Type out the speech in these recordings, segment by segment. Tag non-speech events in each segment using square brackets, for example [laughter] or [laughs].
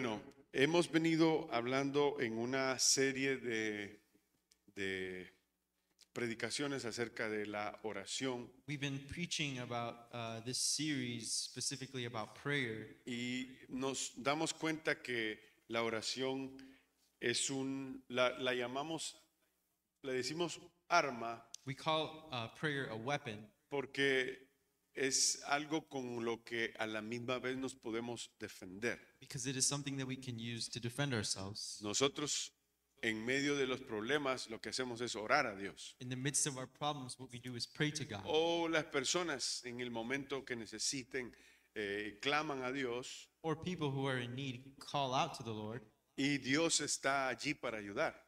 Bueno, hemos venido hablando en una serie de, predicaciones acerca de la oración. Y nos damos cuenta que la oración es un, la, llamamos, le decimos arma. Uh, porque es algo con lo que a la misma vez nos podemos defender. Nosotros en medio de los problemas lo que hacemos es orar a Dios. O las personas en el momento que necesiten eh, claman a Dios. Y Dios está allí para ayudar.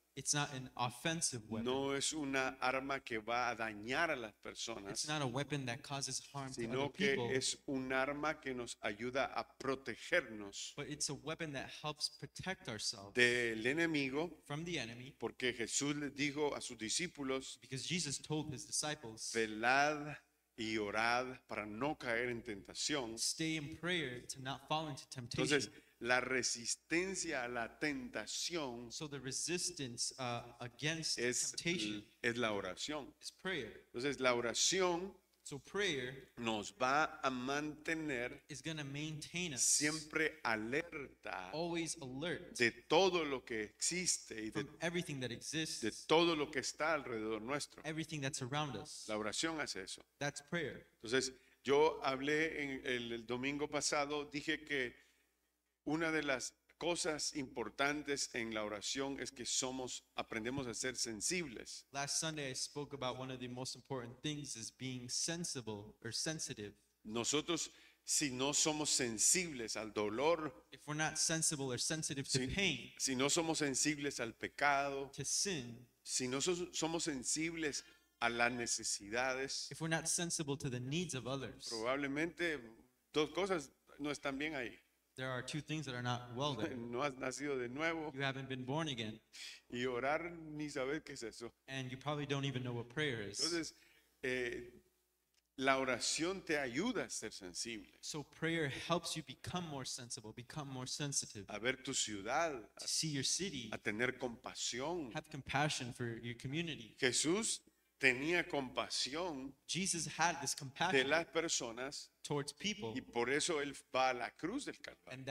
It's not an offensive weapon. No es una arma que va a dañar a las personas. It's not a weapon that causes harm sino to other que people. es un arma que nos ayuda a protegernos But it's a weapon that helps protect ourselves del enemigo, from the enemy. porque Jesús les dijo a sus discípulos, Because Jesus told his disciples, velad y orad para no caer en tentación. Stay in prayer to not fall into temptation. Entonces, la resistencia a la tentación the resistance, uh, against es, temptation es la oración. Entonces la oración prayer nos va a mantener siempre alerta always alert, de todo lo que existe y de, de todo lo que está alrededor nuestro. Everything that's around us. La oración hace eso. That's prayer. Entonces yo hablé en el, el domingo pasado, dije que una de las cosas importantes en la oración es que aprendemos a ser sensibles. Last Sunday I spoke about one of the most important things being sensible or sensitive. Nosotros si no somos sensibles al dolor, si, no somos sensibles al pecado, si no somos sensibles a las necesidades, probablemente dos cosas no están bien ahí. there are two things that are not welded. [laughs] No has nacido de nuevo. You haven't been born again. Y orar ni saber qué es eso. And you probably don't even know what prayer is. Entonces, eh, la oración te ayuda a ser sensible. So prayer helps you become more sensible, become more sensitive. A ver tu ciudad. To see your city. A tener compasión. Have compassion for your community. Jesús tenía compasión de las personas y por eso él va a la cruz del Calvario.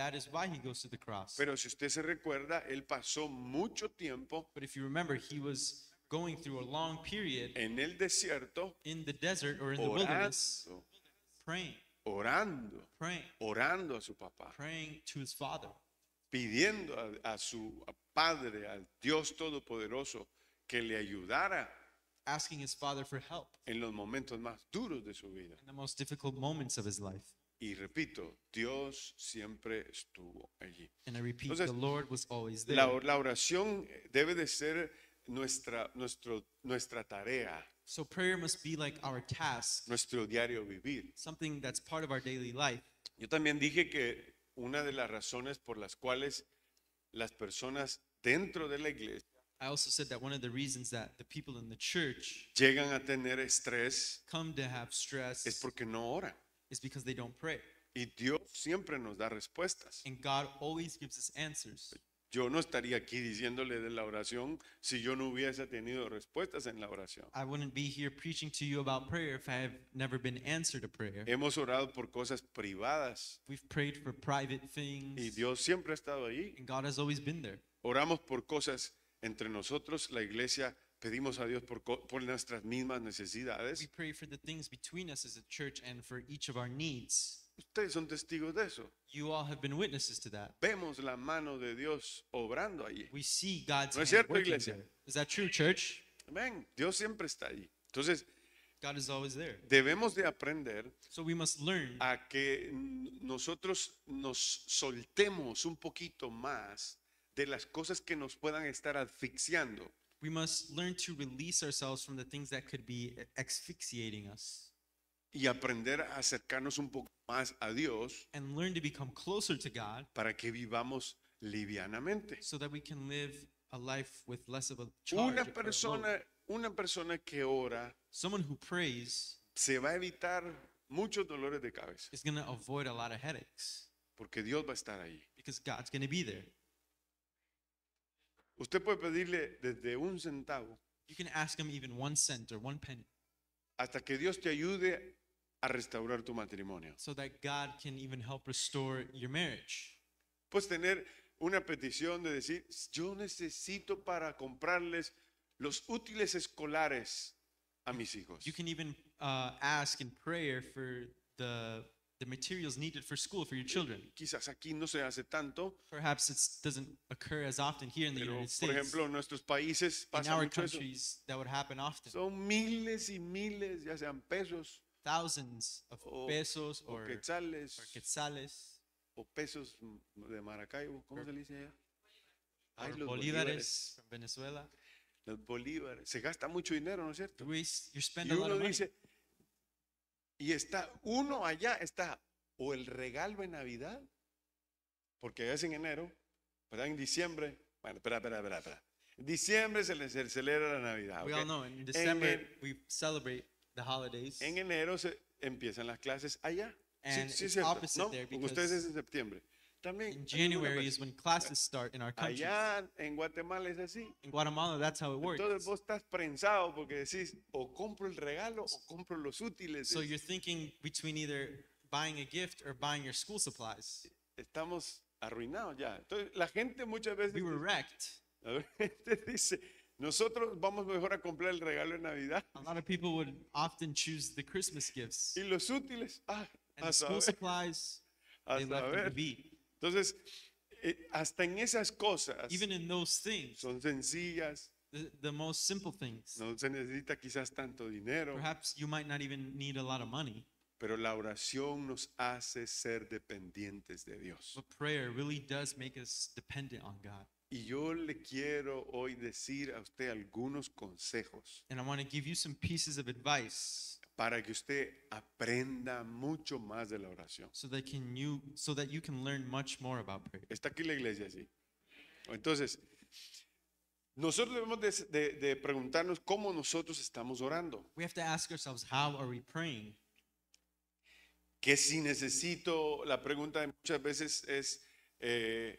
Pero si usted se recuerda, él pasó mucho tiempo if you remember, he was going through a long period en el desierto or in the wilderness orando, praying, orando, orando a su papá, pidiendo a su padre, al Dios Todopoderoso, que le ayudara asking his father for help en los momentos más duros de su vida. in the most difficult moments of his life. Y repito, Dios siempre estuvo allí. And I repeat, Entonces, the Lord was always there. La, la oración eh, debe de ser nuestra, nuestro, nuestra tarea. So prayer must be like our task, Nuestro diario vivir. something that's part of our daily life. Yo también dije que una de las razones por las cuales las personas dentro de la iglesia I also said that one of the reasons that the people in the church llegan a tener estrés come to have stress es porque no oran. is because they don't pray. Y Dios siempre nos da respuestas. And God always gives us answers. Yo no estaría aquí diciéndole de la oración si yo no hubiese tenido respuestas en la oración. I wouldn't be here preaching to you about prayer if I have never been answered a prayer. Hemos orado por cosas privadas. We've prayed for private things. Y Dios siempre ha estado allí. And God has always been there. Oramos por cosas entre nosotros, la iglesia, pedimos a Dios por, nuestras mismas necesidades. Ustedes son testigos de eso. Vemos la mano de Dios obrando allí. ¿No es cierto, iglesia? Amén. Dios siempre está allí. Entonces, Debemos de aprender a que nosotros nos soltemos un poquito más de las cosas que nos puedan estar asfixiando. We must learn to release ourselves from the things that could be asphyxiating us. Y aprender a acercarnos un poco más a Dios. And learn to become closer to God. Para que vivamos livianamente. So that we can live a life with less of a charge. Una persona, una persona que ora. Someone who prays. Se va a evitar muchos dolores de cabeza. Is going to avoid a lot of headaches. Porque Dios va a estar ahí. Because God's going to be there. Usted puede pedirle desde un centavo hasta que Dios te ayude a restaurar tu matrimonio. Puedes tener una petición de decir, yo necesito para comprarles los útiles escolares a mis hijos. Uh, the materials needed for school for your children. Quizás aquí no se hace tanto. Perhaps it doesn't occur as often here in the Pero, United States. Por ejemplo, en nuestros países pasa in our mucho countries, eso. that would happen often. Son miles y miles, ya sean pesos, thousands of o, pesos o or, quetzales, or quetzales, o pesos de Maracaibo, ¿cómo or, se dice allá? Ay, los bolívares, bolívares Venezuela. Los bolívares, se gasta mucho dinero, ¿no es cierto? you spend y uno a lot of dice, money y está uno allá, está o el regalo de Navidad, porque es en enero, pero En diciembre. Bueno, espera, espera, espera, espera. En diciembre se, celebra la Navidad. We all en, we celebrate the holidays. En enero se empiezan las clases allá. sí, sí, it's no, ustedes es en septiembre. También, January is when classes start in our country. Allá en Guatemala es así. In Guatemala, that's how it works. Entonces vos estás prensado porque decís o compro el regalo o compro los útiles. So you're thinking between either buying a gift or buying your school supplies. Estamos arruinados ya. Entonces la gente muchas veces. We were wrecked. A gente [laughs] dice. Nosotros vamos mejor a comprar el regalo de Navidad. A lot of people would often choose the Christmas gifts. Y los útiles, ah, and school supplies, a they left them to entonces, eh, hasta en esas cosas Even in those things, son sencillas. The, the most simple things. No se necesita quizás tanto dinero. Perhaps you might not even need a lot of money. Pero la oración nos hace ser dependientes de Dios. But prayer really does make us dependent on God. Y yo le quiero hoy decir a usted algunos consejos. And I want to give you some pieces of advice para que usted aprenda mucho más de la oración. Está aquí la iglesia, sí. Entonces, nosotros debemos de, preguntarnos cómo nosotros estamos orando. We Que si necesito, la pregunta muchas veces es eh,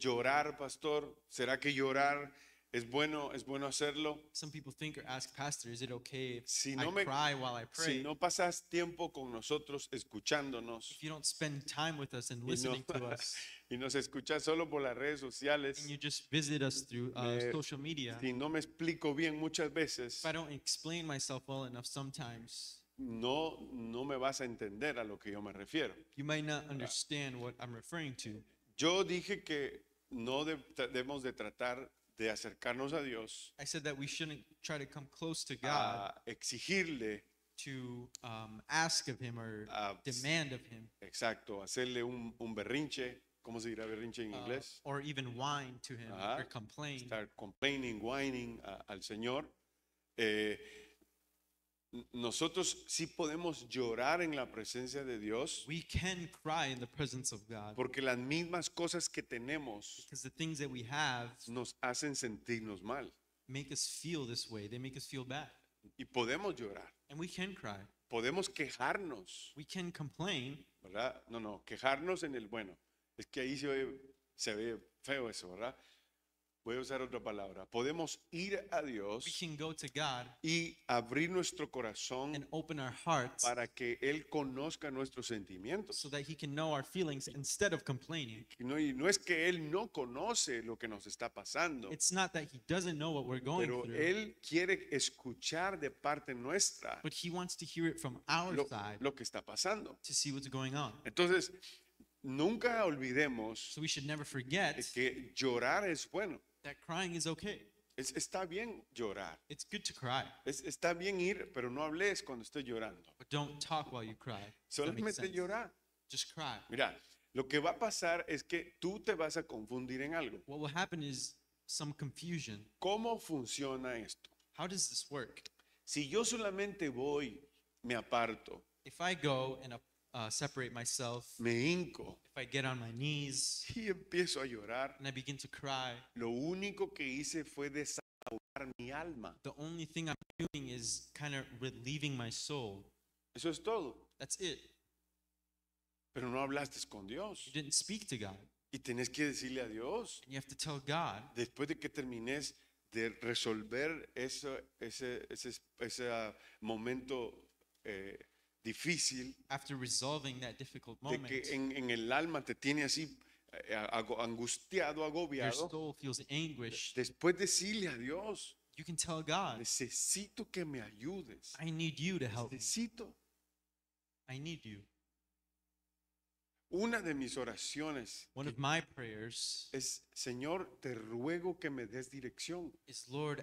llorar, pastor. ¿Será que llorar? Es bueno, es bueno hacerlo. Some people think or ask, Pastor, is it okay if si no I me, cry while I pray? Si no pasas tiempo con nosotros escuchándonos. If you don't spend time with us and listening no, to us. [laughs] Y nos escuchas solo por las redes sociales. And you just visit us through uh, me, social media. Si no me explico bien muchas veces. If I don't explain myself well enough sometimes. No, no me vas a entender a lo que yo me refiero. You might not understand what I'm referring to. Yo dije que no de, debemos de tratar de acercarnos a Dios, I said that we shouldn't try to come close to God, exigirle, to um, ask of Him or demand of Him, exacto, hacerle un, un berrinche, ¿cómo se dirá berrinche en uh, inglés? or even whine to Him or complain. start complaining, whining al Señor. Eh, nosotros sí podemos llorar en la presencia de Dios. Porque las mismas cosas que tenemos nos hacen sentirnos mal. Y podemos llorar. Podemos quejarnos. ¿Verdad? No, no, quejarnos en el bueno. Es que ahí se se ve feo eso, ¿verdad? Voy a usar otra palabra. Podemos ir a Dios y abrir nuestro corazón para que Él conozca nuestros sentimientos. instead of complaining. No, y no es que Él no conoce lo que nos está pasando. pero Él quiere escuchar de parte nuestra lo, que está pasando. Entonces, nunca olvidemos que llorar es bueno that crying is okay. Es, está bien llorar. It's good to cry. Es, está bien ir, pero no hables cuando estés llorando. But don't talk while you cry. Solamente llorar. Just cry. Mira, lo que va a pasar es que tú te vas a confundir en algo. What will happen is some confusion. ¿Cómo funciona esto? How does this work? Si yo solamente voy, me aparto. If I go and uh, separate myself, me hinco if I get on my knees y empiezo a llorar, and I begin to cry, lo único que hice fue desahogar mi alma. the only thing I'm doing is kind of relieving my soul. Eso es todo. That's it. Pero no hablaste con Dios. You didn't speak to God. Y tenés que decirle a Dios. And you have to tell God. Después de que termines de resolver eso, ese, ese, ese, ah, momento eh, difícil, after resolving that difficult moment, de que en, en el alma te tiene así eh, angustiado, your agobiado, soul feels anguish. después decirle a Dios, You can tell God, necesito que me ayudes, I need you to help necesito. I need you. Una de mis oraciones One of my prayers es, Señor, te ruego que me des dirección. is, Lord,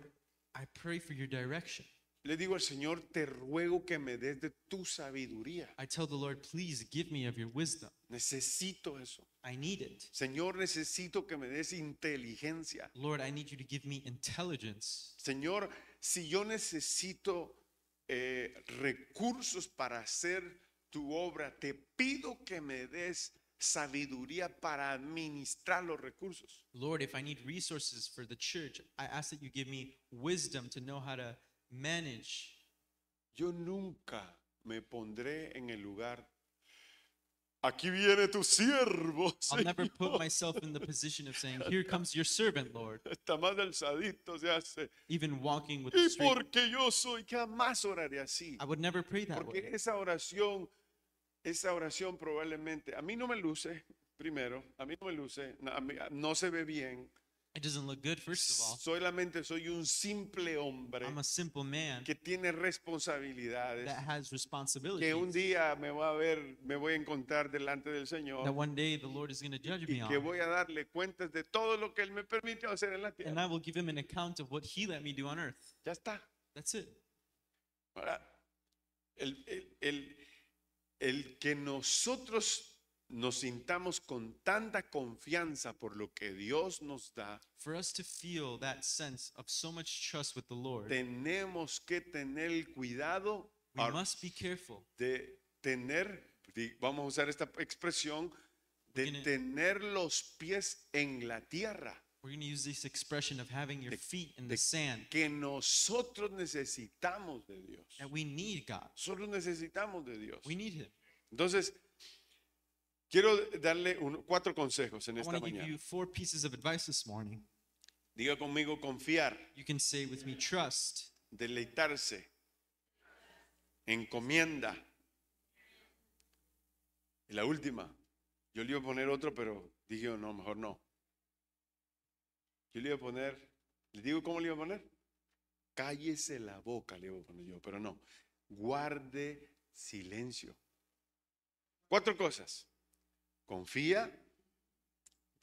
I pray for your direction. Le digo al Señor, te ruego que me des de tu sabiduría. I tell the Lord, please give me of your wisdom. Necesito eso. I need it. Señor, necesito que me des inteligencia. Lord, I need you to give me intelligence. Señor, si yo necesito eh, recursos para hacer tu obra, te pido que me des sabiduría para administrar los recursos. Lord, if I need resources for the church, I ask that you give me wisdom to know how to manage. Yo nunca me pondré en el lugar. Aquí viene tu siervo. I'll never put myself in the position of saying, "Here [laughs] comes your servant, Lord." Está más alzadito se Even walking with the Y porque yo soy jamás oraré así. I would never pray that Porque way. esa oración, esa oración probablemente a mí no me luce primero, a mí no me luce, no se ve bien. Solamente soy un simple hombre que tiene responsabilidades. Que un día me voy a ver, me voy a encontrar delante del Señor. que voy a darle cuentas de todo lo que él me permitió hacer en la tierra. Ya está. el que nosotros nos sintamos con tanta confianza por lo que Dios nos da. Tenemos que tener el cuidado We must be careful. de tener, vamos a usar esta expresión, de tener los pies en la tierra. use this expression of having your feet in the sand. Que nosotros necesitamos de Dios. That we need God. Solo necesitamos de Dios. We need him. Entonces, Quiero darle cuatro consejos en esta mañana. Diga conmigo confiar, deleitarse, encomienda. Y la última, yo le iba a poner otro, pero dije, oh, no, mejor no. Yo le iba a poner, ¿le digo cómo le iba a poner? Cállese la boca, le iba a poner yo, pero no. Guarde silencio. Cuatro cosas. Confía,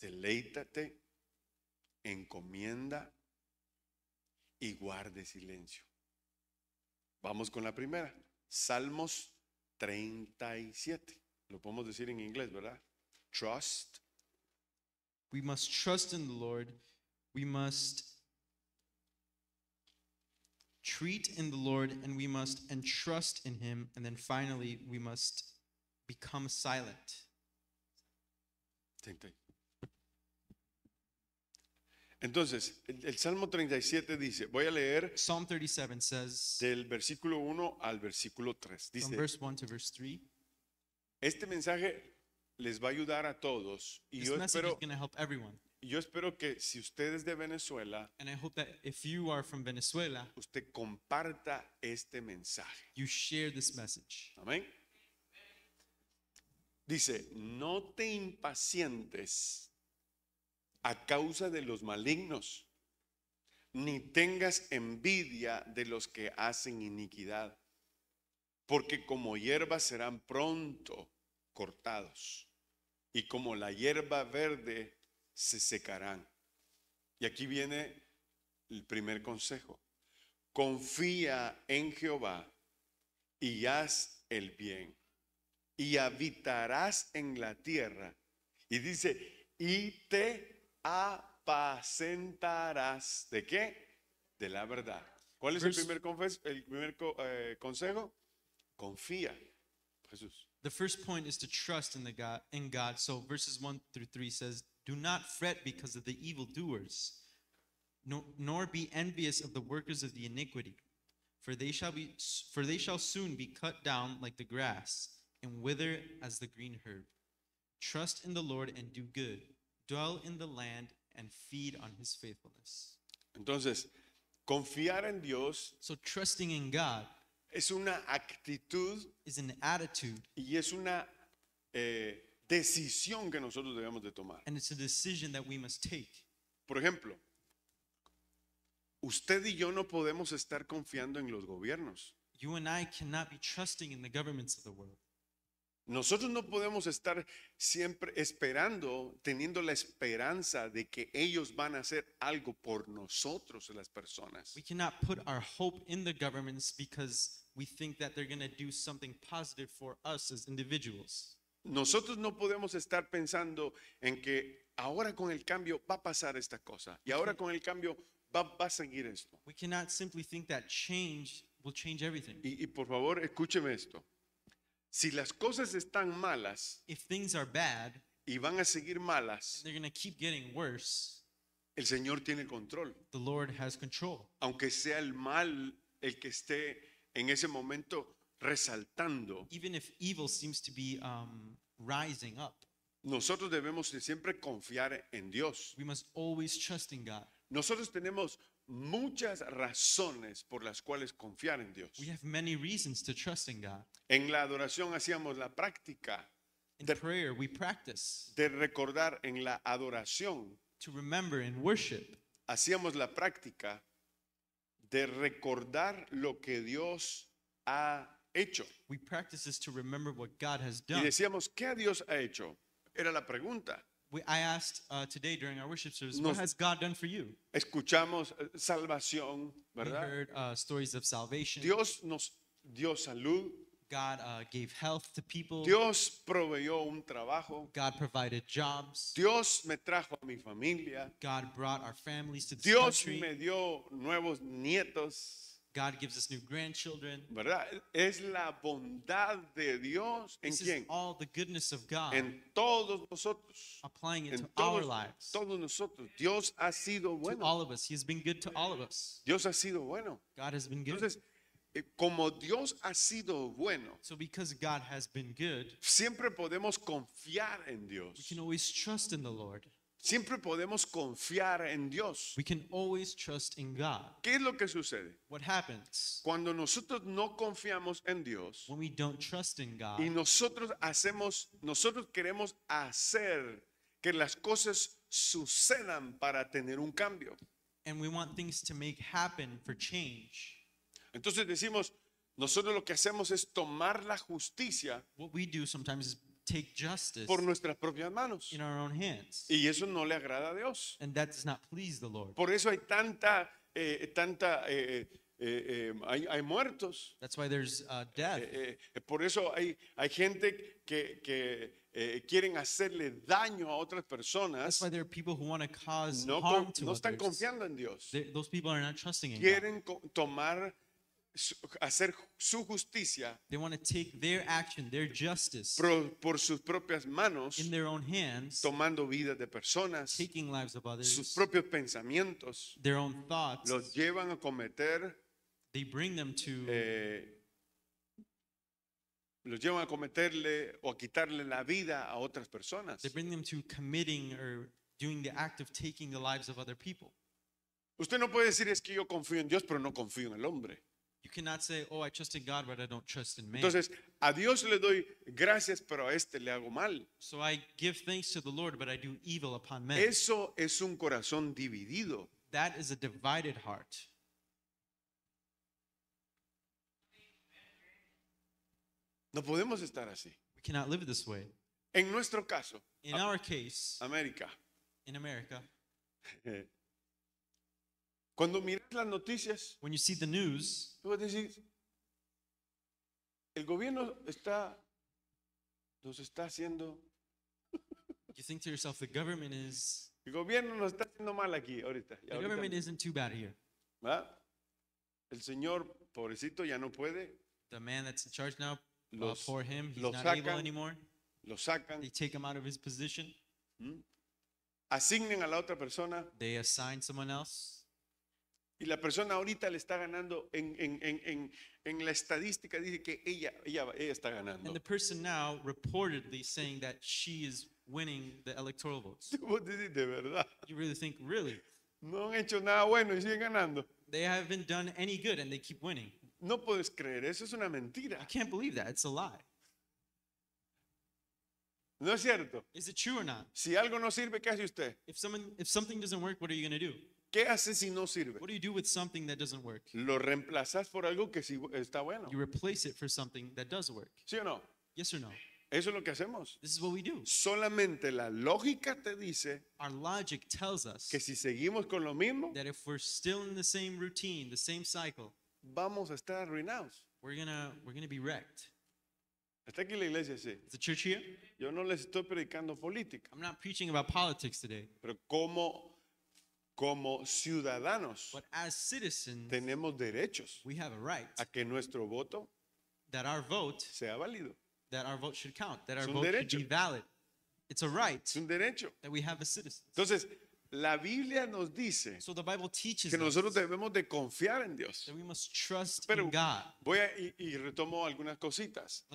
deleítate, encomienda y guarde silencio. Vamos con la primera. Salmos 37. Lo podemos decir en inglés, ¿verdad? Trust. We must trust in the Lord. We must treat in the Lord and we must entrust in him. And then finally, we must become silent. Entonces, el, Salmo 37 dice, voy a leer Psalm 37 del versículo 1 al versículo 3. Dice, este mensaje les va a ayudar a todos y yo espero, que si usted es de Venezuela, Venezuela usted comparta este mensaje. Amén. Dice, no te impacientes a causa de los malignos, ni tengas envidia de los que hacen iniquidad, porque como hierba serán pronto cortados, y como la hierba verde se secarán. Y aquí viene el primer consejo. Confía en Jehová y haz el bien y habitarás en la tierra. Y dice, y te apacentarás. ¿De qué? De la verdad. ¿Cuál es First, el primer, confes el primer co eh, consejo? Confía, Jesús. The first point is to trust in, the God, in God. So verses 1 through 3 says, Do not fret because of the evildoers, nor, nor be envious of the workers of the iniquity, for they, shall be, for they shall soon be cut down like the grass and wither as the green herb. Trust in the Lord and do good. Dwell in the land and feed on his faithfulness. Entonces, confiar en Dios so trusting in God es una actitud is an attitude y es una eh, decisión que nosotros debemos de tomar. and it's a decision that we must take. Por ejemplo, usted y yo no podemos estar confiando en los gobiernos. You and I cannot be trusting in the governments of the world. Nosotros no podemos estar siempre esperando, teniendo la esperanza de que ellos van a hacer algo por nosotros, las personas. Nosotros no podemos estar pensando en que ahora con el cambio va a pasar esta cosa y ahora con el cambio va, a seguir esto. y por favor, escúcheme esto. Si las cosas están malas y van a seguir malas, el Señor tiene control. Aunque sea el mal el que esté en ese momento resaltando, um, nosotros debemos siempre confiar en Dios. Nosotros tenemos muchas razones por las cuales confiar en Dios. En la adoración hacíamos la práctica de, recordar en la adoración. Hacíamos la práctica de recordar lo que Dios ha hecho. Y decíamos, ¿qué Dios ha hecho? Era la pregunta. We, I asked uh, today during our worship service, Nos what has God done for you? Escuchamos eh, salvación, ¿verdad? We heard uh, stories of salvation. Dios nos dio salud. God uh, gave health to people. Dios proveyó un trabajo. God provided jobs. Dios me trajo a mi familia. God brought our families to this Dios country. me dio nuevos nietos. God gives us new grandchildren. ¿Verdad? Es la bondad de Dios en this quién? Is all the goodness of God. En todos nosotros. Applying it en to todos, our lives. Todos nosotros. Dios ha sido bueno. To all of us. He has been good to all of us. Dios ha sido bueno. God has been good. Entonces, eh, como Dios ha sido bueno, so because God has been good, siempre podemos confiar en Dios. We can always trust in the Lord. Siempre podemos confiar en Dios. always ¿Qué es lo que sucede? What happens Cuando nosotros no confiamos en Dios y nosotros hacemos, nosotros queremos hacer que las cosas sucedan para tener un cambio. Entonces decimos, nosotros lo que hacemos es tomar la justicia What sometimes is por nuestras propias manos. Y eso no le agrada a Dios. Por eso hay tanta, eh, tanta, eh, eh, hay, hay, muertos. Uh, por eso hay, hay gente que, que quieren hacerle daño a otras personas. no, están confiando en Dios. quieren tomar hacer su justicia por, sus propias manos, tomando vidas de personas, sus propios pensamientos, los llevan a cometer, eh, los llevan a cometerle o a quitarle la vida a otras personas. Usted no puede decir es que yo confío en Dios, pero no confío en el hombre. Entonces, a Dios le doy gracias, pero a este le hago mal. Eso es un corazón dividido. That is a divided heart. No podemos estar así. We cannot live this way. En nuestro caso, en our en América. In America, [laughs] Cuando miras las noticias, when you see the news, tú vas a decir, el gobierno está, nos está haciendo. You think to yourself, the government is. El gobierno nos está haciendo mal aquí ahorita. The ahorita. government isn't too bad here. ¿Va? El señor pobrecito ya no puede. The man that's in charge now, uh, los, uh, poor him, he's not sacan, able anymore. Lo sacan. They take him out of his position. ¿Mm? Asignen a la otra persona. They assign someone else. Y la persona ahorita le está ganando en, en, en, en en la estadística, dice que ella, ella, ella está ganando. And the person now reportedly saying that she is winning the electoral votes. [laughs] de verdad. You really think, really? No han hecho nada bueno y siguen ganando. They haven't done any good and they keep winning. No puedes creer, eso es una mentira. I can't believe that, it's a lie. No es cierto. Is it true or not? Si algo no sirve, ¿qué hace usted? If, someone, if something doesn't work, what are you going to do? ¿Qué haces si no sirve? What do you do with something that doesn't work? Lo reemplazas por algo que sí está bueno. You replace it for something that does work. ¿Sí o no? Yes or no? Eso es lo que hacemos. This is what we do. Solamente la lógica te dice Our logic tells us que si seguimos con lo mismo, that if we're still in the same routine, the same cycle, vamos a estar arruinados. We're gonna, we're gonna be wrecked. Está aquí la iglesia, sí. Is the church here? Yo no les estoy predicando política. I'm not preaching about politics today. Pero cómo como ciudadanos tenemos derechos a, que nuestro voto sea válido. es un derecho. That we have as Entonces, la Biblia nos dice que nosotros debemos de confiar en Dios. Pero voy a, y, retomo algunas cositas.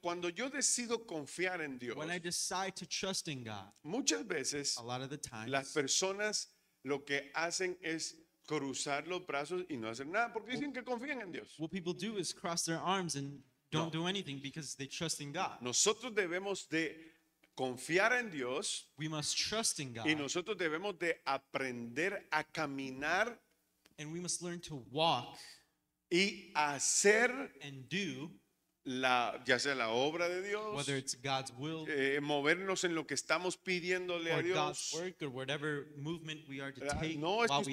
cuando, yo decido confiar en Dios, muchas veces las personas lo que hacen es cruzar los brazos y no hacer nada porque dicen que confían en Dios. Nosotros debemos de confiar en Dios y nosotros debemos de aprender a caminar y hacer la, ya sea la obra de Dios, eh, movernos en lo que estamos pidiéndole a Dios. Ah, no, es que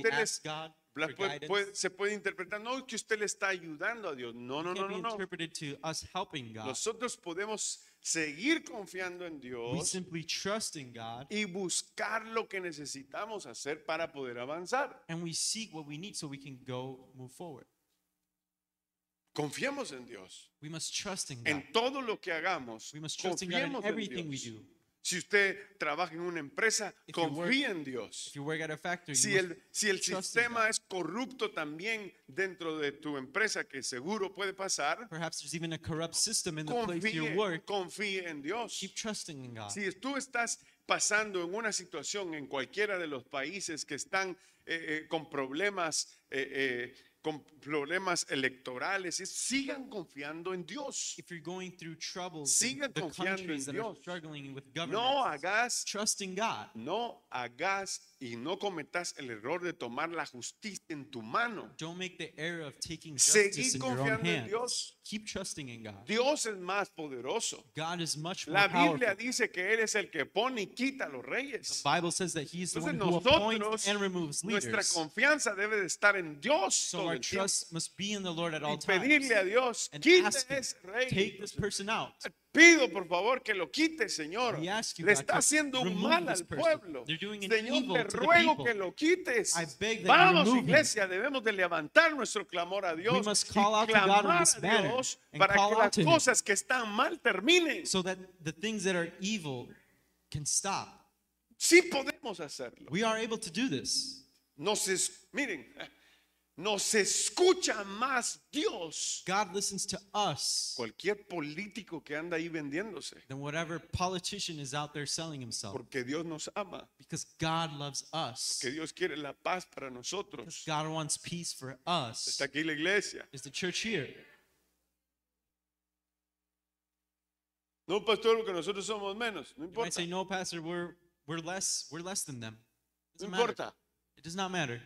usted se puede interpretar, no es que usted le está ayudando a Dios. no, no, no, no. Nosotros podemos seguir confiando en Dios y buscar lo que necesitamos hacer para poder avanzar. Confiemos en Dios. En todo lo que hagamos, confiemos en Dios. Si usted trabaja en una empresa, confíe en Dios. si, el, si el sistema es corrupto también dentro de tu empresa, que seguro puede pasar, confíe, en Dios. Si tú estás pasando en una situación en cualquiera de los países que están eh, eh, con problemas eh, eh con problemas electorales, sigan confiando en Dios. If you're going through troubles, sigan the confiando en Dios. struggling with no hagas, trust in God. no hagas y no cometas el error de tomar la justicia en tu mano. Don't make the error of taking justice Seguí in your own en Dios. Keep trusting in God. Dios es más poderoso. God is much more la Biblia powerful. dice que él es el que pone y quita a los reyes. The Bible says that he's the Entonces one who nosotros, appoints and removes leaders. Nuestra confianza debe de estar en Dios. So our trust must be in the Lord at all times. Pedirle a Dios, and ask him, rey. Take this person out. Pido por favor que lo quite, Señor. Le está haciendo un mal al pueblo. Señor, te ruego que lo quites. Vamos, iglesia, debemos de levantar nuestro clamor a Dios y clamar a Dios para que las cosas que están mal terminen. So that the things that are evil can stop. Sí podemos hacerlo. We are able to do this. miren, nos escucha más Dios. God listens to us Cualquier político que anda ahí vendiéndose. than whatever politician is out there selling himself. Porque Dios nos ama. Because God loves us. Que Dios quiere la paz para nosotros. God wants peace for us. Está aquí la iglesia. Is the church here? No, pastor, porque nosotros somos menos. No importa. might importa. say, no, Pastor, we're, we're, less, we're less than them. No importa. It does not matter.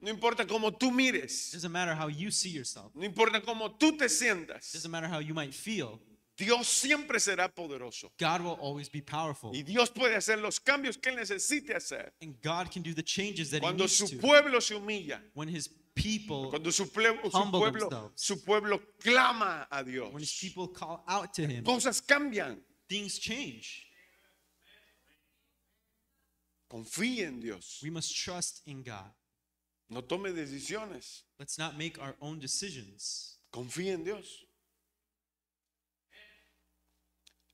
No importa cómo tú mires. Doesn't matter how you see yourself. No importa cómo tú te sientas. Doesn't matter how you might feel. Dios siempre será poderoso. God will always be powerful. Y Dios puede hacer los cambios que él necesite hacer. And God can do the changes that Cuando he needs to. Cuando su pueblo se humilla. When his people Cuando su, pueblo, su pueblo, su pueblo clama a Dios. When his people call out to him. Cosas cambian. Things change. Confíe en Dios. We must trust in God. No tome decisiones. Let's Confíe en Dios.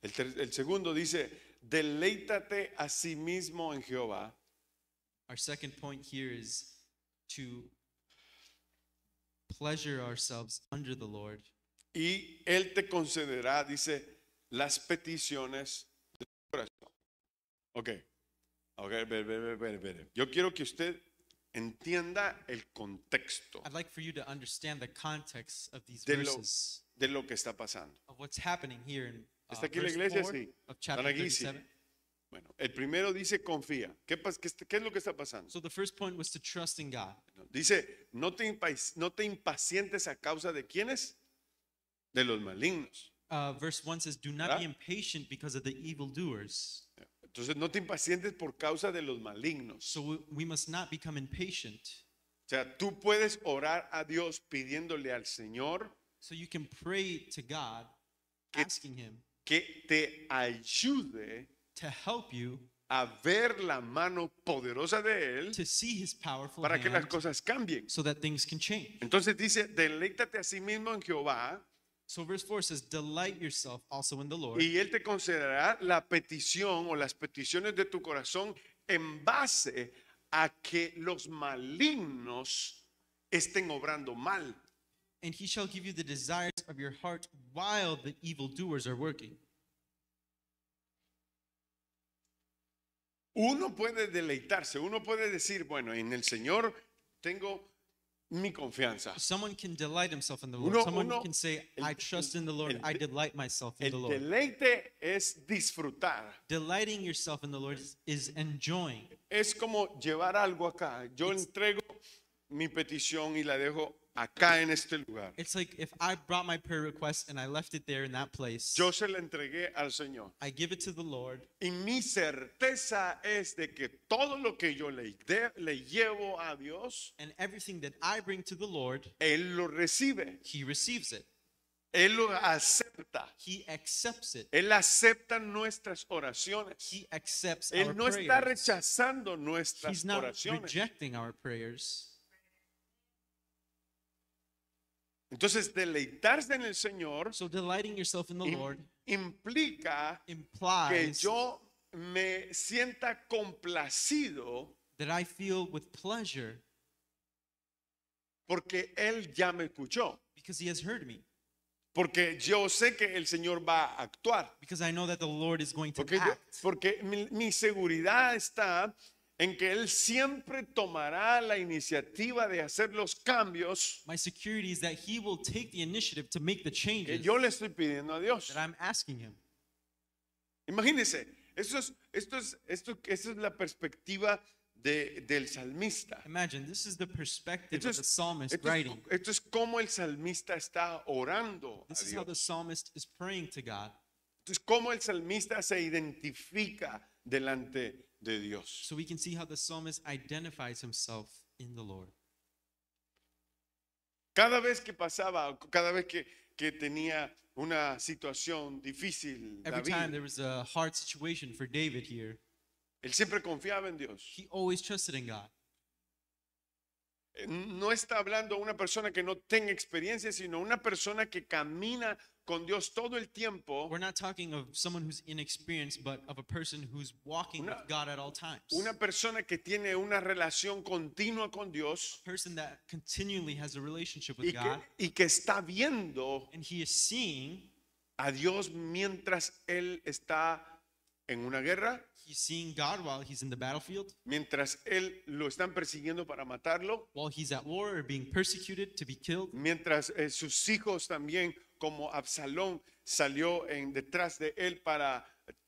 El, segundo dice, deleítate a sí mismo en Jehová. Our second point here is to pleasure ourselves under the Lord. Y él te concederá, dice, las peticiones de tu corazón. Ok, ok, ver, ver, ver. Yo quiero que usted entienda el contexto de lo, que está pasando. Uh, ¿Está aquí la iglesia? Sí. Bueno, el primero dice confía. ¿Qué, es lo que está pasando? Dice, no te, impacientes a causa de quiénes? De los malignos. Uh, verse 1 says, Do not be impatient because of the evildoers. Entonces no te impacientes por causa de los malignos. O sea, tú puedes orar a Dios pidiéndole al Señor que, te ayude a ver la mano poderosa de él para que las cosas cambien. Entonces dice, deleítate a sí mismo en Jehová So verse 4 says, delight yourself also in the Lord. Y Él te concederá la petición o las peticiones de tu corazón en base a que los malignos estén obrando mal. And he shall give you the desires of your heart while the evil doers are working. Uno puede deleitarse, uno puede decir, bueno, en el Señor tengo mi confianza. Someone can delight himself in the Lord. Uno, Someone uno, can say, el, I trust in the Lord. El, I delight myself in el the Lord. Deleite es disfrutar. Delighting yourself in the Lord is, is enjoying. Es como llevar algo acá. Yo it's, entrego mi petición y la dejo acá en este lugar. It's like if I brought my prayer request and I left it there in that place, Yo se la entregué al Señor. I give it to the Lord, Y mi certeza es de que todo lo que yo le, de- le llevo a Dios, and everything that I bring to the Lord, Él lo recibe, He receives it. Él lo acepta. He accepts it. Él acepta nuestras oraciones. He accepts our está prayers. rechazando nuestras He's not oraciones. rejecting our prayers. Entonces, deleitarse en el Señor implica que yo me sienta complacido that with porque él ya me escuchó. Porque yo sé que el Señor va a actuar. porque, porque mi, mi seguridad está en que él siempre tomará la iniciativa de hacer los cambios. My security is that he will take the initiative to make the changes. Que yo le estoy pidiendo a Dios. That I'm asking him. Imagínense, esto es, esto es, esto, esta es la perspectiva de, del salmista. Imagine, this is the perspective esto es, of the psalmist esto es, writing. Esto es como el salmista está orando. This a is how the psalmist is praying to God. Entonces, cómo el salmista se identifica delante de Dios. So we can see how the psalmist identifies himself in the Lord. Cada vez que pasaba, cada vez que, que tenía una situación difícil, Every time there was a hard situation for David here, él siempre confiaba en Dios. he always trusted in God. Eh, no está hablando a una persona que no tenga experiencia, sino una persona que camina con Dios todo el tiempo. We're not talking of someone who's inexperienced, but of a person who's walking una, with God at all times. Una persona que tiene una relación continua con Dios. A person that continually has a relationship with y que, God. Y que está viendo. And he is seeing. A Dios mientras él está en una guerra. He's seeing God while he's in the battlefield. Mientras él lo están persiguiendo para matarlo. While he's at war or being persecuted to be killed. Mientras eh, sus hijos también como Absalón salió en detrás de él para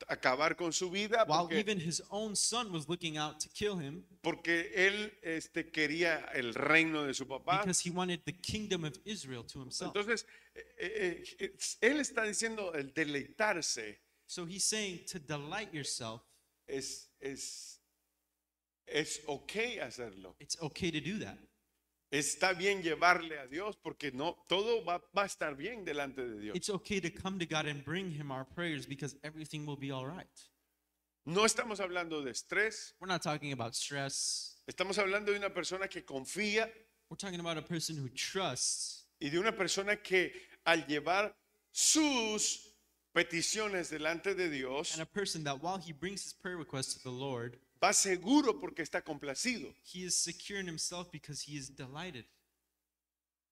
acabar con su vida While even his own son was looking out to kill him, porque él este, quería el reino de su papá. Because he wanted the kingdom of Israel to himself. Entonces, eh, eh, eh él está diciendo el deleitarse. So he's saying to delight yourself. Es, es, es okay hacerlo. It's okay to do that. Está bien llevarle a Dios porque no todo va, a estar bien delante de Dios. No estamos hablando de estrés. Estamos hablando de una persona que confía y de una persona que al llevar sus peticiones delante de Dios Va seguro porque está complacido. He is secure in himself because he is delighted.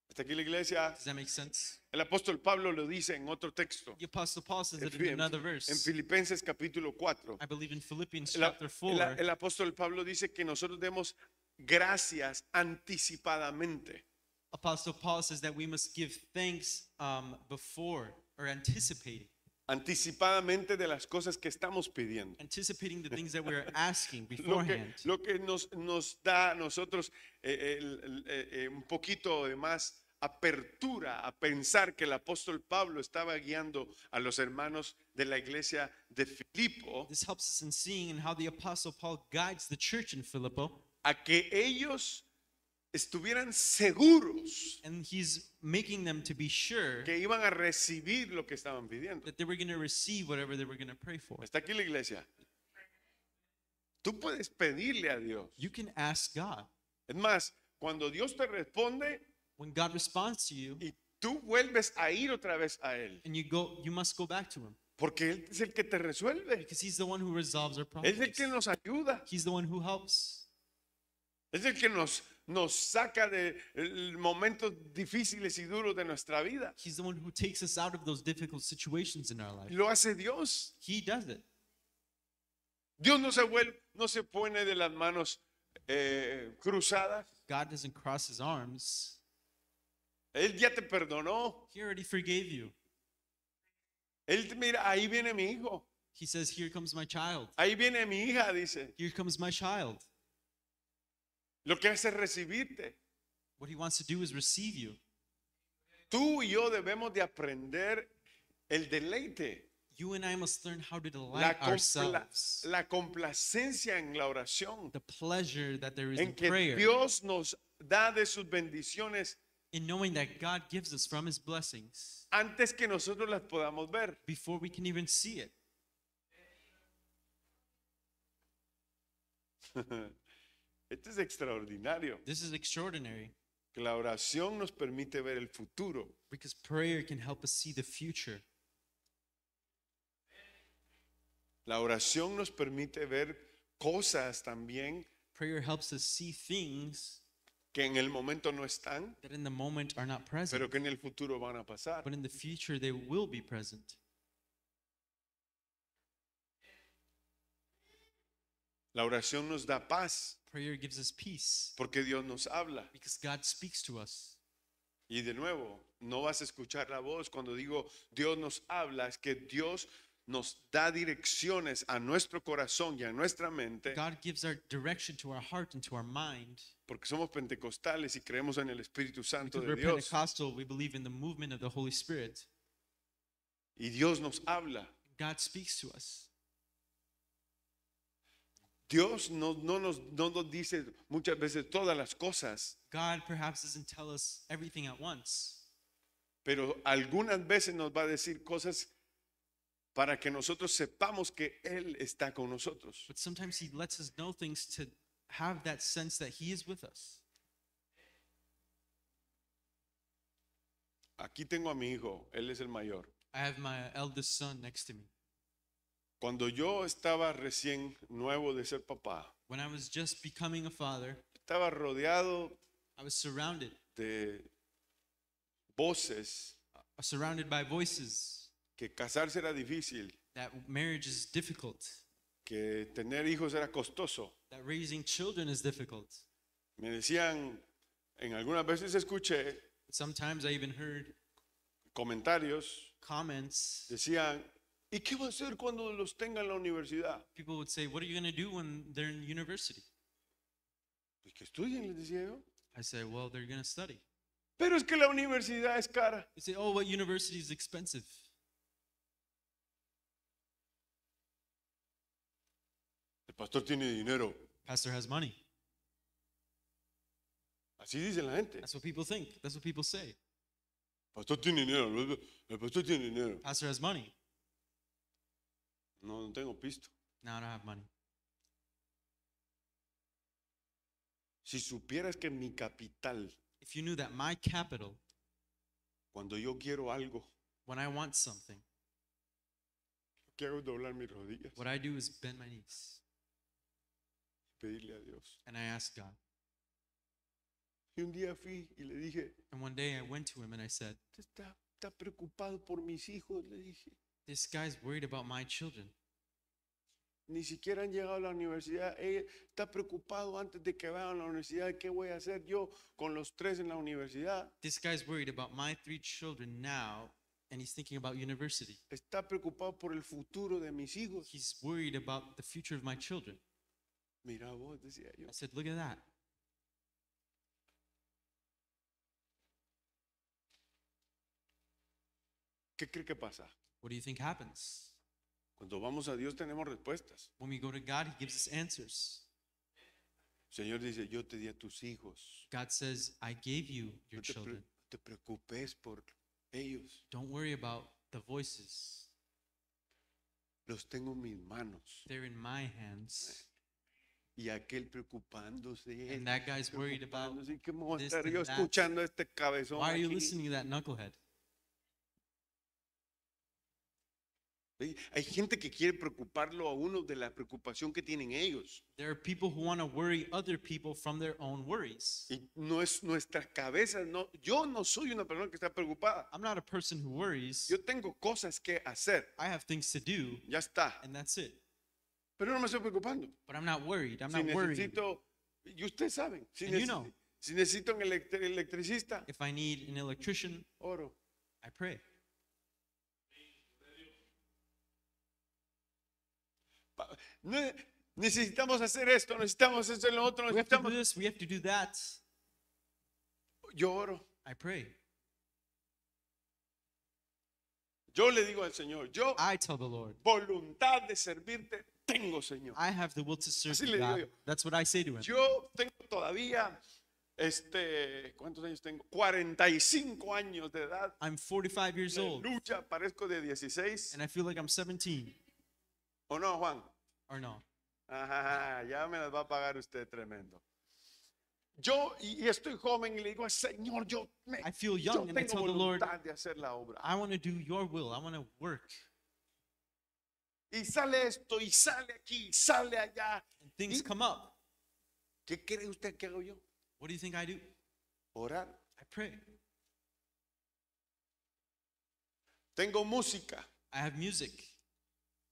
Hasta aquí la iglesia. Does that make sense? El apóstol Pablo lo dice en otro texto. The apostle Paul says en, in another verse. En Filipenses capítulo 4. I believe in Philippians el, chapter 4. El, el, el apóstol Pablo dice que nosotros demos gracias anticipadamente. Apostle Paul says that we must give thanks um, before or anticipating anticipadamente de las cosas que estamos pidiendo. [laughs] Lo que, nos, nos da a nosotros eh, eh, eh, un poquito de más apertura a pensar que el apóstol Pablo estaba guiando a los hermanos de la iglesia de Filipo a que ellos estuvieran seguros que iban a recibir lo que estaban pidiendo. Está aquí la iglesia. Tú puedes pedirle a Dios. Es más, cuando Dios te responde y tú vuelves a ir otra vez a él, porque él es el que te resuelve. Es el que nos ayuda. Es el que nos nos saca de momentos difíciles y duros de nuestra vida. He's the one who takes us out of those difficult situations in our life. Lo hace Dios. He does it. Dios no se vuelve, no se pone de las manos eh, cruzadas. God doesn't cross his arms. Él ya te perdonó. He already forgave you. Él mira, ahí viene mi hijo. He says, "Here comes my child." Ahí viene mi hija, dice. Here comes my child. Lo que hace es recibirte. What he wants to do is receive you. Tú y yo debemos de aprender el deleite. You and I must learn how to delight la ourselves. La complacencia en la oración. The pleasure that there is en in que prayer. Dios nos da de sus bendiciones. In knowing that God gives us from his blessings. Antes que nosotros las podamos ver. Before we can even see it. [laughs] Esto es extraordinario. This is extraordinary. la oración nos permite ver el futuro. Because prayer can help us see the future. La oración nos permite ver cosas también Prayer helps us see things que en el momento no están, that in the moment are not present, pero que en el futuro van a pasar. but in the future they will be present. La oración nos da paz. Porque Dios nos habla. Y de nuevo, no vas a escuchar la voz cuando digo Dios nos habla, es que Dios nos da direcciones a nuestro corazón y a nuestra mente. Porque somos pentecostales y creemos en el Espíritu Santo de Dios. Y Dios nos habla. Dios no, no, nos, no nos dice muchas veces todas las cosas. Pero algunas veces nos va a decir cosas para que nosotros sepamos que Él está con nosotros. Aquí tengo a mi hijo, él es el mayor. Cuando yo estaba recién nuevo de ser papá, estaba rodeado de voces uh, que casarse era difícil, que tener hijos era costoso. Me decían, en algunas veces escuché comentarios, decían, ¿Y qué va a hacer cuando los tenga en la universidad? People would say, What are you going to do when they're in university? Pues que estudien, les decía yo. I said, Well, they're going to study. Pero es que la universidad es cara. They say, Oh, what university is expensive. El pastor tiene dinero. Pastor has money. Así dice la gente. That's what people think. That's what people say. Pastor tiene dinero. El pastor tiene dinero. Pastor has money. No, no tengo pisto. No, I don't have money. Si supieras que mi capital, If you knew that my capital, cuando yo quiero algo, when I want something, quiero doblar mis rodillas what I do is bend my knees y pedirle a Dios. and I ask God. Y un día fui y le dije, And one day I went to him and I said, "Usted está, está preocupado por mis hijos, le dije. This guy's worried about my children. Ni siquiera han llegado a la universidad. Él está preocupado antes de que vayan a la universidad. ¿Qué voy a hacer yo con los tres en la universidad? This guy's worried about my three children now, and he's thinking about university. Está preocupado por el futuro de mis hijos. He's worried about the future of my children. Mira vos, decía yo. I said, look at that. ¿Qué cree que pasa? What do you think happens? Cuando vamos a Dios tenemos respuestas. When we go to God, He gives us answers. Señor dice, yo te di a tus hijos. God says, I gave you your te children. preocupes por ellos. Don't worry about the voices. Los tengo en mis manos. They're in my hands. Y aquel preocupándose. And that guy's worried about. escuchando este cabezón? Why are you listening to that knucklehead? Hay gente que quiere preocuparlo a uno de la preocupación que tienen ellos. There are people who want to worry other people from their own worries. Y no es nuestras cabezas, no, yo no soy una persona que está preocupada. I'm not a person who worries. Yo tengo cosas que hacer. I have things to do. Ya está. And that's it. Pero no me estoy preocupando. But I'm not worried. I'm si not necesito, Y ustedes saben, si, necesito, you know, si necesito un electricista, if I need an electrician, oro. I pray. necesitamos hacer esto, necesitamos hacer lo otro, necesitamos. We have to do this, we have to do that. Yo oro. I pray. Yo le digo al Señor, yo I tell the Lord, voluntad de servirte tengo, Señor. I have the will to serve Así le God. Yo, That's what I say to him. Yo tengo todavía este, ¿cuántos años tengo? 45 años de edad. I'm 45 years old. Lucha, parezco de 16. And I feel like I'm 17. ¿O no, Juan? ¿O no? Ajá, ah, ya me las va a pagar usted tremendo. Yo y estoy joven y le digo, Señor, yo me, I feel young yo and I tell the Lord, de hacer la obra. I want to do your will. I want to work. Y sale esto y sale aquí y sale allá. And things y, come up. ¿Qué cree usted que hago yo? What do you think I do? Orar. I pray. Tengo música. I have music.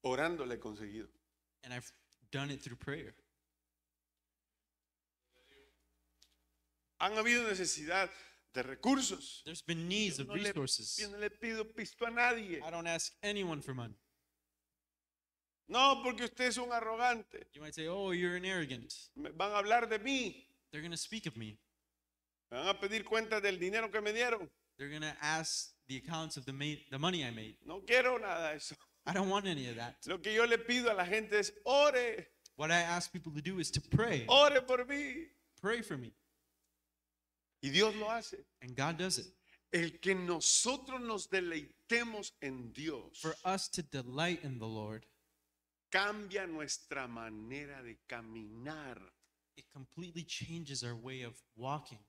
Orando la he conseguido. And I've done it through prayer. Han habido necesidad de recursos. There's been needs yo no of resources. Le, yo no le pido pisto a nadie. I don't ask anyone for money. No, porque usted es un arrogante. You might say, "Oh, you're an arrogant." Me van a hablar de mí. They're going to speak of me. Me van a pedir cuentas del dinero que me dieron. They're going to ask the accounts of the, the money I made. No quiero nada de eso. I don't want any of that. Lo que yo le pido a la gente es ore. What I ask people to do is to pray. Ore por mí. Pray for me. Y Dios lo hace. And God does it. El que nosotros nos deleitemos en Dios. For us to delight in the Lord. Cambia nuestra manera de caminar. It completely changes our way of walking.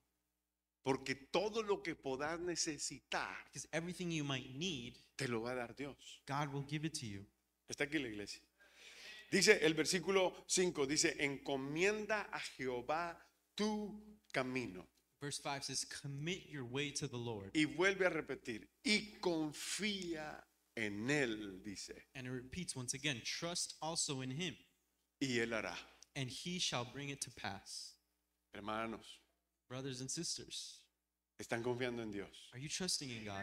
Porque todo lo que podás necesitar. Because everything you might need Te lo va a dar Dios. God will give it to you. Está aquí la iglesia. Dice el versículo 5, dice, encomienda a Jehová tu camino. Verse 5 says, commit your way to the Lord. Y vuelve a repetir, y confía en él, dice. And it repeats once again, trust also in him. Y él hará. And he shall bring it to pass. Hermanos, brothers and sisters, ¿están confiando en Dios? Are you trusting in God?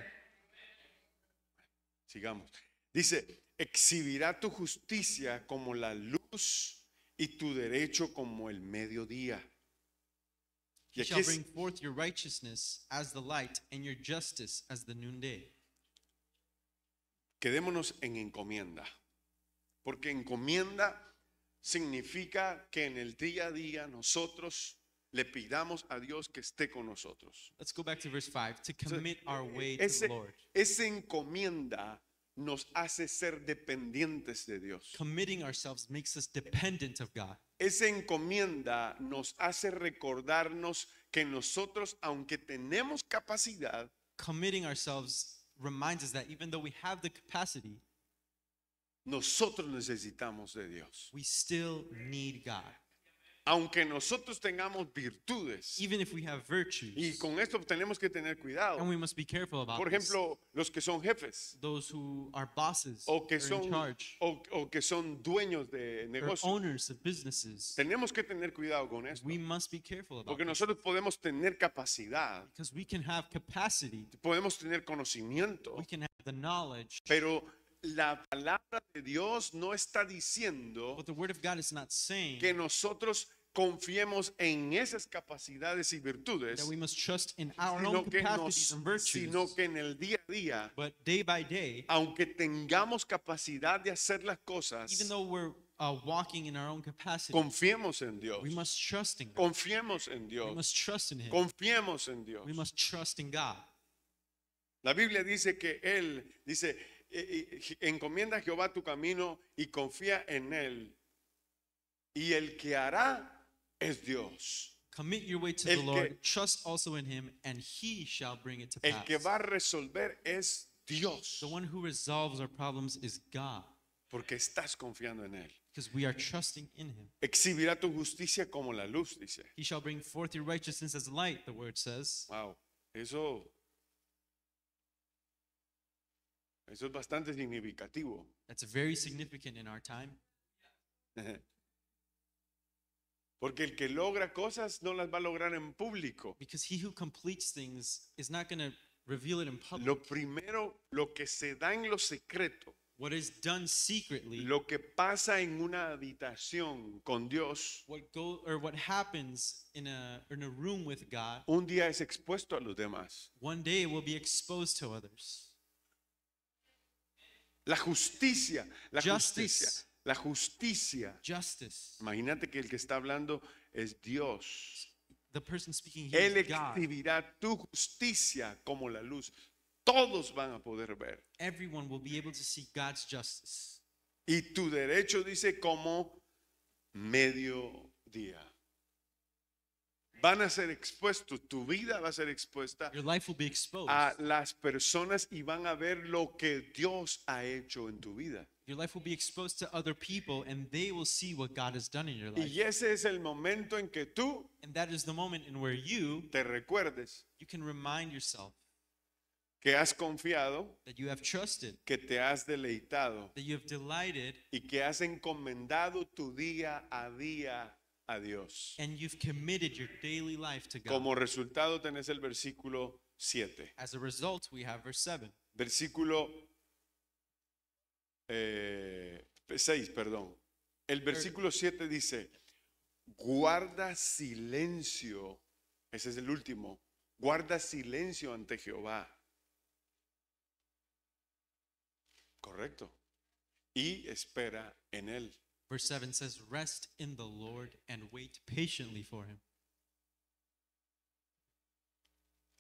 Sigamos. Dice, exhibirá tu justicia como la luz y tu derecho como el mediodía. Y aquí Quedémonos en encomienda, porque encomienda significa que en el día a día nosotros le pidamos a Dios que esté con nosotros. Let's go back to verse 5 to commit our way to the Lord. Esa encomienda nos hace ser dependientes de Dios. Committing ourselves makes us dependent of God. Esa encomienda nos hace recordarnos que nosotros, aunque tenemos capacidad, Committing ourselves reminds us that even though we have the capacity, nosotros necesitamos de Dios. we still need God aunque nosotros tengamos virtudes, y con esto tenemos que tener cuidado. Por ejemplo, los que son jefes, those o que son, o, que son dueños de negocios, businesses. Tenemos que tener cuidado con esto, porque nosotros podemos tener capacidad, podemos tener conocimiento, we can pero la palabra de Dios no está diciendo que nosotros confiemos en esas capacidades y virtudes, sino que, en el día a día, aunque tengamos capacidad de hacer las cosas, uh, Confiemos en Dios. Confiemos en Dios. Confiemos en Dios. La Biblia dice que él dice encomienda a Jehová tu camino y confía en él. Y el que hará es Dios. Commit your way to the Lord, trust also in him, and he shall bring it to pass. El que va a resolver es Dios. The one who resolves our problems is God. Porque estás confiando en él. Because we are trusting in him. Exhibirá tu justicia como la luz, dice. He shall bring forth your righteousness as light, the word says. Wow. Eso Eso es bastante significativo. That's very significant in our time. [laughs] Porque el que logra cosas no las va a lograr en público. Because he who completes things is not going to reveal it in public. Lo primero, lo que se da en lo secreto. What is done secretly. Lo que pasa en una habitación con Dios. What go, or what happens in a in a room with God. Un día es expuesto a los demás. One day it will be exposed to others. La justicia, la justicia, la justicia. Imagínate que el que está hablando es Dios. The Él exhibirá tu justicia como la luz. Todos van a poder ver. Y tu derecho dice como mediodía van a ser expuestos, tu vida va a ser expuesta a las personas y van a ver lo que Dios ha hecho en tu vida. Y ese es el momento en que tú te recuerdes que has confiado, que te has deleitado y que has encomendado tu día a día Dios. Como resultado tenés el versículo 7. As a Versículo 6, eh, perdón. El er, versículo 7 dice, guarda silencio, ese es el último, guarda silencio ante Jehová. Correcto. Y espera en él. Verse 7 says, Rest in the Lord and wait patiently for him.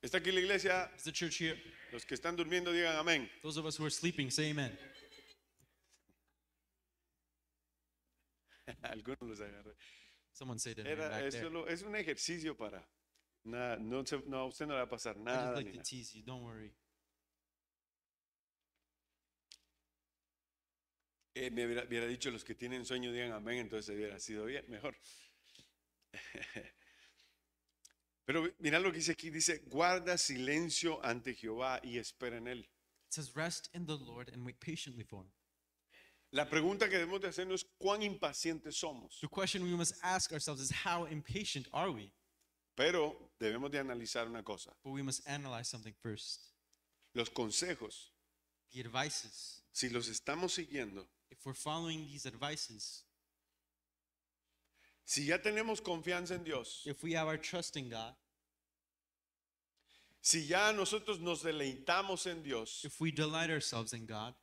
¿Está aquí la iglesia? Is the church here? Los que están durmiendo digan amén. Those of us who are sleeping, say amen. [laughs] Algunos los agarré. Someone said Era, back es, there. es un ejercicio para. Nada, no, no, usted no le va a pasar nada. I just like to nada. tease you, don't worry. Eh, me hubiera, dicho los que tienen sueño digan amén, entonces hubiera sido bien, mejor. [laughs] Pero mira lo que dice aquí, dice, guarda silencio ante Jehová y espera en él. La pregunta que debemos de hacernos es cuán impacientes somos. Pero debemos de analizar una cosa. Los consejos. Si los estamos siguiendo following si ya tenemos confianza en Dios, si ya nosotros nos deleitamos en Dios,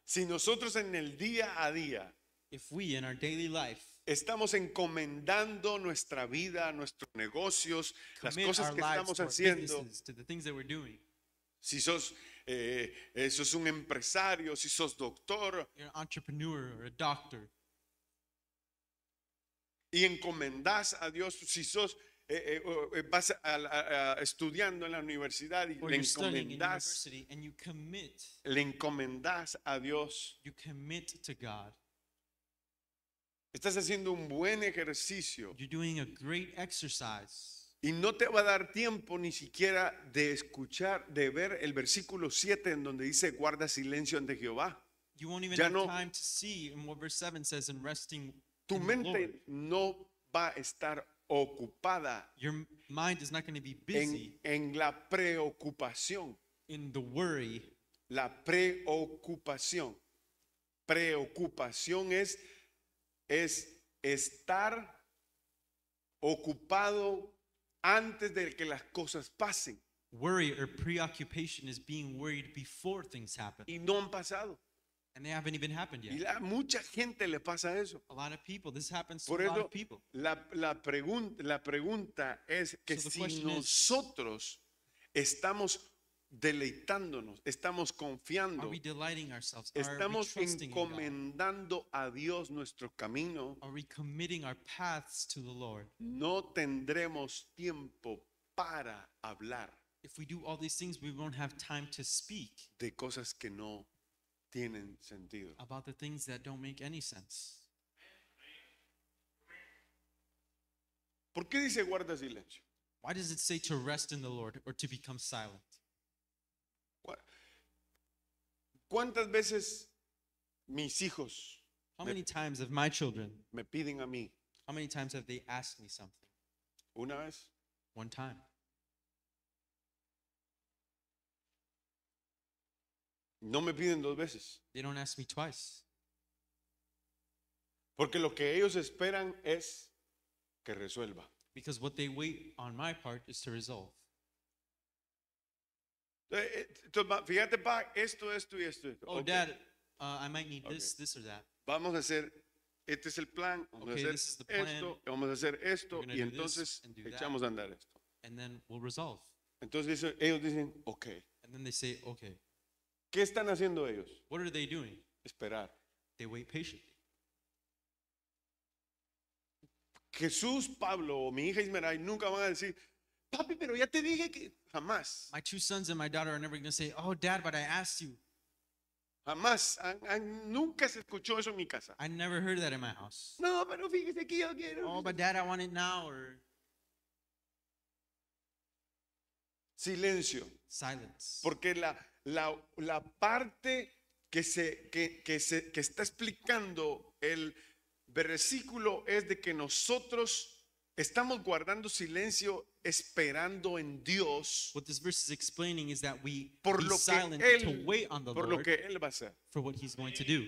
si nosotros en el día a día if we life estamos encomendando nuestra vida, nuestros negocios, las cosas que estamos haciendo, si sos eso eh, eh, es un empresario, si sos doctor. doctor. Y encomendás a Dios si sos eh, vas a, estudiando en la universidad y le encomendás, le a Dios. Estás haciendo un buen ejercicio. Y no te va a dar tiempo ni siquiera de escuchar, de ver el versículo 7 en donde dice guarda silencio ante Jehová. ya no, Tu mente no va a estar ocupada en, la preocupación. La preocupación. Preocupación es, es estar ocupado antes de que las cosas pasen. Worry or preoccupation is being worried before things happen. Y no han pasado. And they haven't even happened yet. Y a mucha gente le pasa eso. A lot of people. This happens Por to eso, a lot of people. La, la, pregun la pregunta es que so si nosotros is, estamos deleitándonos, estamos confiando, estamos encomendando a Dios nuestro camino, no tendremos tiempo para hablar de cosas que no tienen sentido. About the things that don't ¿Por qué dice guarda silencio? Why does it say to rest in the Lord or to become silent? ¿Cuántas veces mis hijos How many times have my children? me piden a mí? How many times have they asked me something? Una vez, One time. no me piden dos veces, They don't ask me twice porque lo que ellos esperan es que resuelva. because what they wait on my part is to resolve. Entonces, eh, eh, fíjate, pa, esto, esto y esto. Oh, Dad, uh, I might need this, this or that. Vamos a hacer, este es el plan, vamos a hacer esto, vamos a hacer esto, y entonces echamos a andar esto. Entonces ellos dicen, ok. okay. ¿Qué están haciendo ellos? Esperar. Jesús, Pablo o mi hija Ismeray nunca van a decir, Papi, pero ya te dije que jamás. My two sons and my daughter are never going to say, "Oh, dad, but I asked you." Jamás, nunca se escuchó eso en mi casa. I never heard that in my house. No, pero fíjese que yo quiero. Oh, but dad, I want it now or Silencio. Silence. Porque la, la, la parte que, se, que, que, se, que está explicando el versículo es de que nosotros Estamos guardando silencio esperando en Dios. What this verse is explaining is that we por be lo silent que él, to wait on the por Lord lo que él va a hacer. for what he's going to do.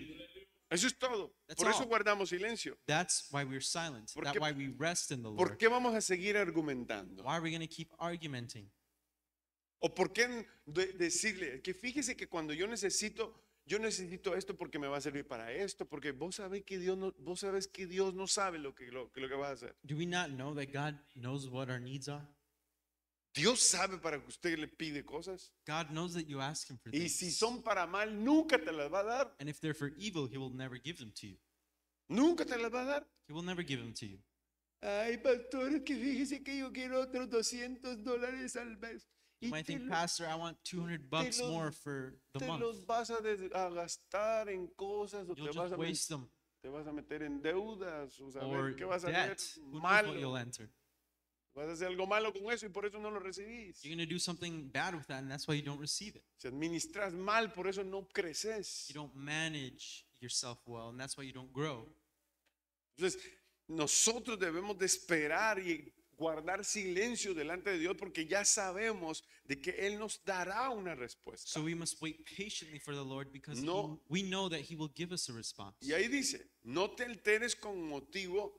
Eso es todo. That's por all. eso guardamos silencio. That's why we're silent. Porque, That's why we rest in the Lord. ¿Por qué vamos a seguir argumentando? Why are we going to keep argumenting? ¿O por qué de decirle que fíjese que cuando yo necesito yo necesito esto porque me va a servir para esto, porque vos sabés que Dios no, vos sabes que Dios no sabe lo que, lo, lo que vas a hacer. Do we not know that God knows what our needs are? Dios sabe para que usted le pide cosas. God knows that you ask him for y si son para mal, nunca te las va a dar. And if they're for evil, he will never give them to you. Nunca te las va a dar. He will never give them to you. Ay, pastor, que fíjese que yo quiero otros 200 dólares al mes. You might think, Pastor, I want 200 bucks los, more for the te month. los vas a, a gastar en cosas o You'll te vas, a waste them. te vas a meter en deudas o saber qué vas a hacer What You'll enter. Vas a hacer algo malo con eso y por eso no lo recibís. You're going to do something bad with that and that's why you don't receive it. Si administras mal, por eso no creces. You don't manage yourself well and that's why you don't grow. Entonces, nosotros debemos de esperar y guardar silencio delante de Dios porque ya sabemos de que él nos dará una respuesta. So we must wait patiently for the Lord because no. we know that he will give us a response. Y ahí dice, no te alteres con motivo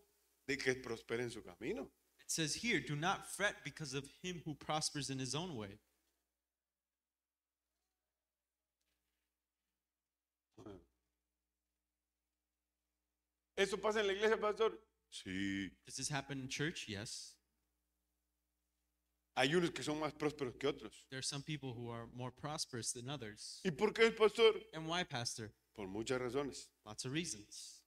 de que prospere en su camino. It says here, do not fret because of him who prospers in his own way. ¿Eso pasa en la iglesia, pastor? Sí. Does this happen in church? Yes. Hay unos que son más prósperos que otros. There are some people who are more prosperous than others. ¿Y por qué, pastor? And why, pastor? Por muchas razones. Lots of reasons.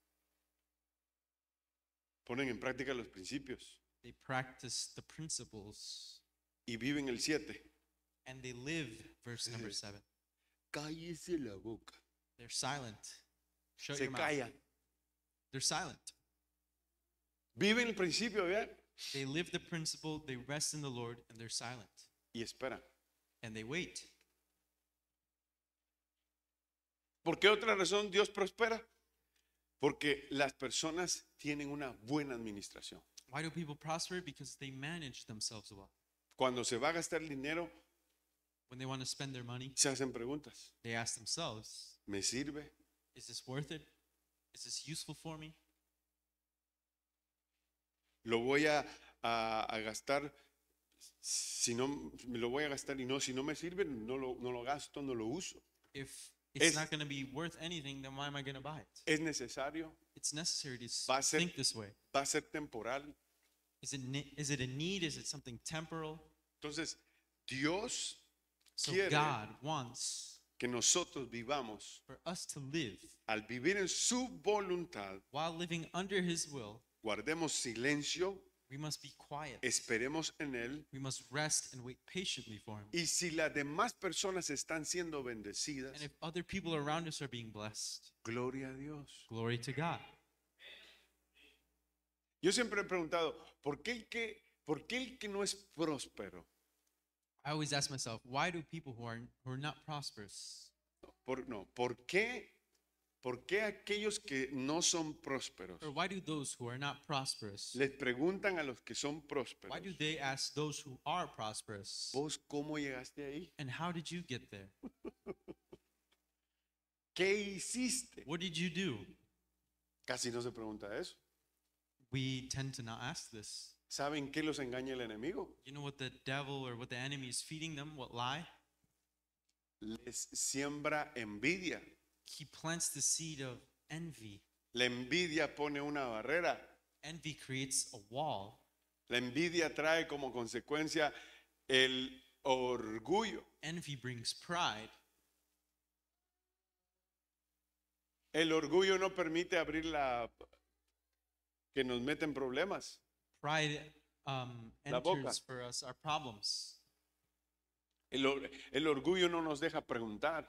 Ponen en práctica los principios. They practice the principles. Y viven el 7. And they live verse number 7. Cállese la boca. They're silent. Shut Se your mouth. Se callan. They're silent. Viven el principio, ¿verdad? They live the principle, they rest in the Lord, and they're silent. Y esperan. And they wait. ¿Por qué otra razón Dios prospera? Porque las personas tienen una buena administración. Why do people prosper? Because they manage themselves well. Cuando se va a gastar el dinero, When they want to spend their money, se hacen preguntas. they ask themselves, ¿Me sirve? is this worth it? Is this useful for me? lo voy a, a, a gastar, si no, me lo voy a gastar y no, si no me sirve, no lo, no lo gasto, no lo uso. If it's es, not going to be worth anything, then why am I going to buy it? Es necesario. It's necessary to va ser, think this way. Va a ser temporal. Is it, is it a need? Is it something temporal? Entonces, Dios so quiere God wants que nosotros vivamos for us to live, al vivir en su voluntad while living under his will Guardemos silencio. We must be quiet. Esperemos en él. We must rest and wait patiently for him. Y si las demás personas están siendo bendecidas, and if other people around us are being blessed, gloria a Dios. Glory to God. Yo siempre he preguntado, ¿por qué el que, por qué el que no es próspero? I always ask myself, why do people who are, who are not prosperous? Por, no, ¿por qué ¿Por qué aquellos que no son prósperos Or why do those who are not prosperous? les preguntan a los que son prósperos, Why do they ask those who are prosperous? vos cómo llegaste ahí? And how did you get there? [laughs] ¿Qué hiciste? What did you do? Casi no se pregunta eso. We tend to not ask this. ¿Saben qué los engaña el enemigo? You know what the devil or what the enemy is feeding them? What lie? Les siembra envidia. He plants the seed of envy. La envidia pone una barrera. Envy creates a wall. La envidia trae como consecuencia el orgullo. Envy brings pride. El orgullo no permite abrir la que nos meten problemas. Pride um, la boca. for us our problems. El, el orgullo no nos deja preguntar.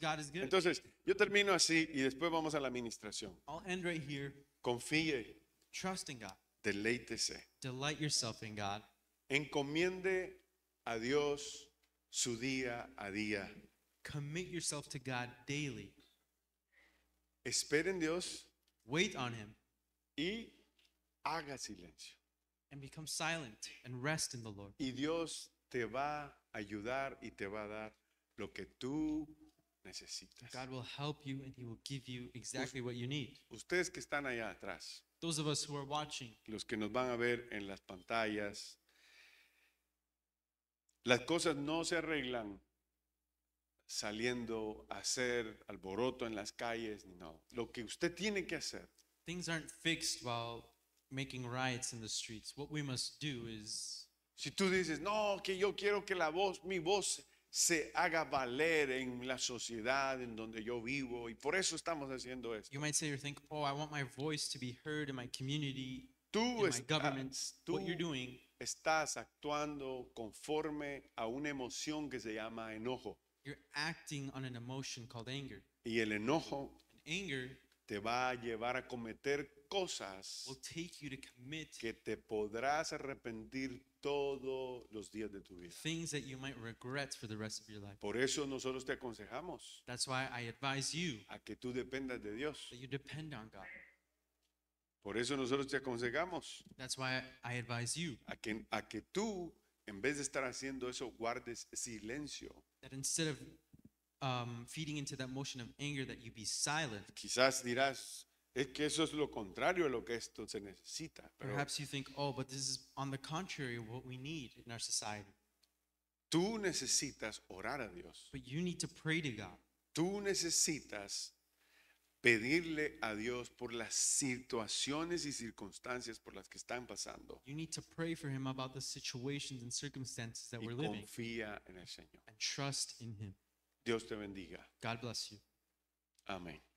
God is good. Entonces, yo termino así y después vamos a la administración. I'll end right here. Confíe. Trust in God. Deleítese. Delight yourself in God. Encomiende a Dios su día a día. Commit yourself to God daily. Esperen Dios. Wait on him. Y haga silencio. And become silent and rest in the Lord. Y Dios te va a ayudar y te va a dar lo que tú necesitas. Ustedes que están allá atrás. Los que nos van a ver en las pantallas. Las cosas no se arreglan saliendo a hacer alboroto en las calles, no. Lo que usted tiene que hacer. Things aren't fixed while making riots in the streets. What we must do is Si tú dices, "No, que yo quiero que la voz, mi voz se haga valer en la sociedad en donde yo vivo y por eso estamos haciendo esto. You might say or think, "Oh, I want my voice to be heard in my community, tú in my government. What you're doing estás actuando conforme a una emoción que se llama enojo. You're acting on an emotion called anger. Y el enojo anger te va a llevar a cometer cosas que te podrás arrepentir todos los días de tu vida. Por eso nosotros te aconsejamos a que tú dependas de Dios. Por eso nosotros te aconsejamos a que, a que tú, en vez de estar haciendo eso, guardes silencio. um, feeding into that motion of anger that you be silent. Quizás dirás, es que eso es lo contrario a lo que esto se necesita. Pero Perhaps you think, oh, but this is on the contrary of what we need in our society. tú necesitas orar a Dios. But you need to pray to God. Tú necesitas pedirle a Dios por las situaciones y circunstancias por las que están pasando. You need to pray for Him about the situations and circumstances that y we're living. Confía en el Señor. And trust in Him. Dios te bendiga. God bless you. Amén.